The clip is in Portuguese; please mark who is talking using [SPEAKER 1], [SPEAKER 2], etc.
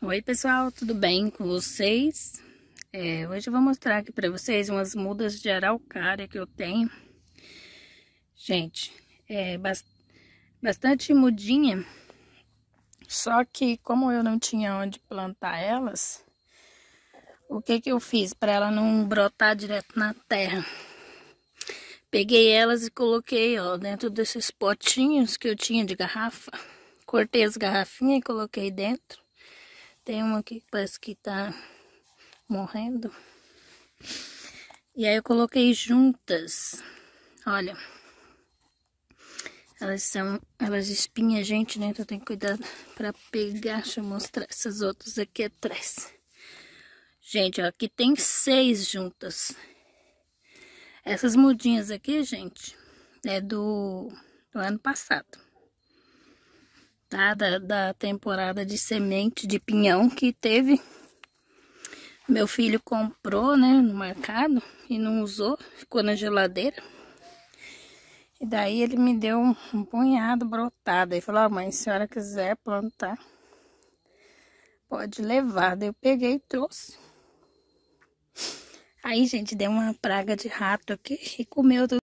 [SPEAKER 1] Oi pessoal, tudo bem com vocês? É, hoje eu vou mostrar aqui para vocês umas mudas de araucária que eu tenho. Gente, é bastante mudinha, só que como eu não tinha onde plantar elas, o que que eu fiz para ela não brotar direto na terra? Peguei elas e coloquei ó, dentro desses potinhos que eu tinha de garrafa, cortei as garrafinhas e coloquei dentro. Tem uma que parece que tá morrendo. E aí eu coloquei juntas. Olha. Elas são, elas espinhas, gente, né? Então tem cuidado pra pegar. Deixa eu mostrar essas outras aqui atrás. Gente, ó, aqui tem seis juntas. Essas mudinhas aqui, gente, é do, do ano passado tá? Da, da temporada de semente de pinhão que teve. Meu filho comprou, né, no mercado e não usou, ficou na geladeira. E daí ele me deu um, um punhado brotado. Ele falou, oh, mãe, se a senhora quiser plantar, pode levar. Daí eu peguei e trouxe. Aí, gente, deu uma praga de rato aqui e comeu tudo.